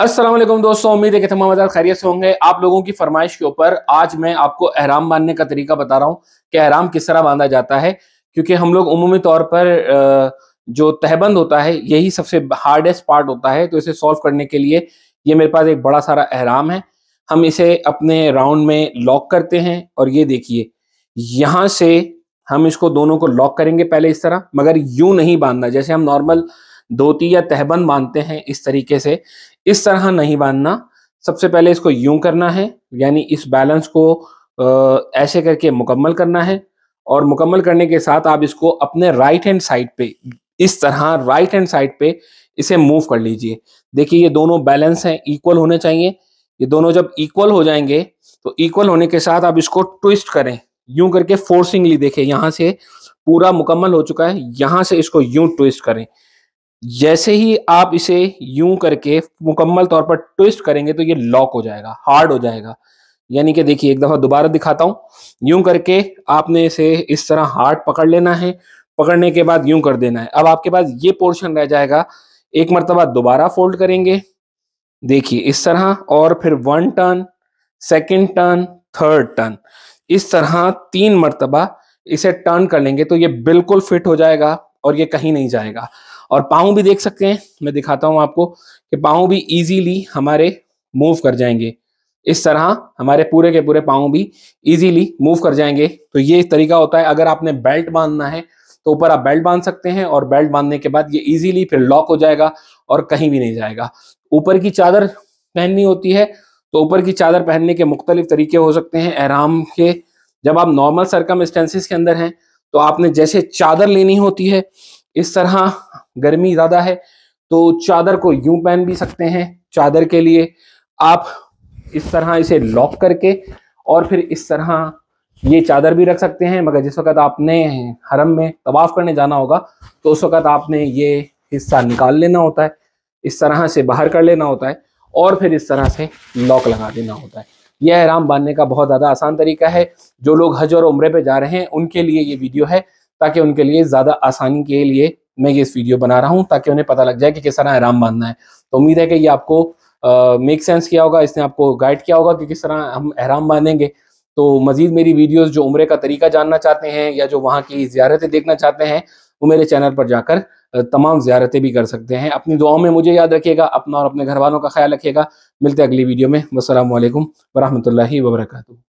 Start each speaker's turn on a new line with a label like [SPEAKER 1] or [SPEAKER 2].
[SPEAKER 1] असलम दोस्तों उम्मीद है कि तमाम आजाद खैरियत से होंगे आप लोगों की फरमाइश के ऊपर आज मैं आपको अहराम बांधने का तरीका बता रहा हूँ कि अहराम किस तरह बांधा जाता है क्योंकि हम लोग उमूमी तौर पर जो तहबंद होता है यही सबसे हार्डेस्ट पार्ट होता है तो इसे सॉल्व करने के लिए ये मेरे पास एक बड़ा सारा अहराम है हम इसे अपने राउंड में लॉक करते हैं और ये देखिए यहाँ से हम इसको दोनों को लॉक करेंगे पहले इस तरह मगर यूं नहीं बांधना जैसे हम नॉर्मल धोती या तहबंद बांधते हैं इस तरीके से इस तरह नहीं बांधना सबसे पहले इसको यूं करना है यानी इस बैलेंस को ऐसे करके मुकम्मल करना है और मुकम्मल करने के साथ आप इसको अपने राइट हैंड साइड पे इस तरह राइट हैंड साइड पे इसे मूव कर लीजिए देखिए ये दोनों बैलेंस हैं इक्वल होने चाहिए ये दोनों जब इक्वल हो जाएंगे तो इक्वल होने के साथ आप इसको ट्विस्ट करें यूं करके फोर्सिंगली देखें यहाँ से पूरा मुकम्मल हो चुका है यहाँ से इसको यूं ट्विस्ट करें जैसे ही आप इसे यूं करके मुकम्मल तौर पर ट्विस्ट करेंगे तो ये लॉक हो जाएगा हार्ड हो जाएगा यानी कि देखिए एक दफ़ा दोबारा दिखाता हूं यूं करके आपने इसे इस तरह हार्ड पकड़ लेना है पकड़ने के बाद यूं कर देना है अब आपके पास ये पोर्शन रह जाएगा एक मरतबा दोबारा फोल्ड करेंगे देखिए इस तरह और फिर one turn second turn third turn इस तरह तीन मरतबा इसे टर्न कर लेंगे तो ये बिल्कुल फिट हो जाएगा और ये कहीं नहीं जाएगा और पाओ भी देख सकते हैं मैं दिखाता हूं आपको कि पाओ भी इजीली हमारे मूव कर जाएंगे इस तरह हमारे पूरे के पूरे पाओ भी इजीली मूव कर जाएंगे तो ये तरीका होता है अगर आपने बेल्ट बांधना है तो ऊपर आप बेल्ट बांध सकते हैं और बेल्ट बांधने के बाद ये इजीली फिर लॉक हो जाएगा और कहीं भी नहीं जाएगा ऊपर की चादर पहननी होती है तो ऊपर की चादर पहनने के मुख्तलिफ तरीके हो सकते हैं आराम के जब आप नॉर्मल सरकम के अंदर हैं तो आपने जैसे चादर लेनी होती है इस तरह गर्मी ज़्यादा है तो चादर को यूं पहन भी सकते हैं चादर के लिए आप इस तरह इसे लॉक करके और फिर इस तरह ये चादर भी रख सकते हैं मगर जिस वक्त आपने हरम में तवाफ करने जाना होगा तो उस वक्त आपने ये हिस्सा निकाल लेना होता है इस तरह से बाहर कर लेना होता है और फिर इस तरह से लॉक लगा देना होता है यह हराम बांधने का बहुत ज़्यादा आसान तरीका है जो लोग हज और उम्र पे जा रहे हैं उनके लिए ये वीडियो है ताकि उनके लिए ज़्यादा आसानी के लिए मैं ये इस वीडियो बना रहा हूँ ताकि उन्हें पता लग जाए कि किस तरह आराम बांधना है तो उम्मीद है कि ये आपको मेक uh, सेंस किया होगा इसने आपको गाइड किया होगा कि किस तरह हम अहराम बांधेंगे तो मज़ीद मेरी वीडियोस जो उम्र का तरीका जानना चाहते हैं या जो वहाँ की ज्यारतें देखना चाहते हैं वो मेरे चैनल पर जाकर तमाम ज्यारतें भी कर सकते हैं अपनी दुआओं में मुझे याद रखिएगा अपना और अपने घर वालों का ख्याल रखिएगा मिलते अगली वीडियो में वालेकुम वरहमल वर्का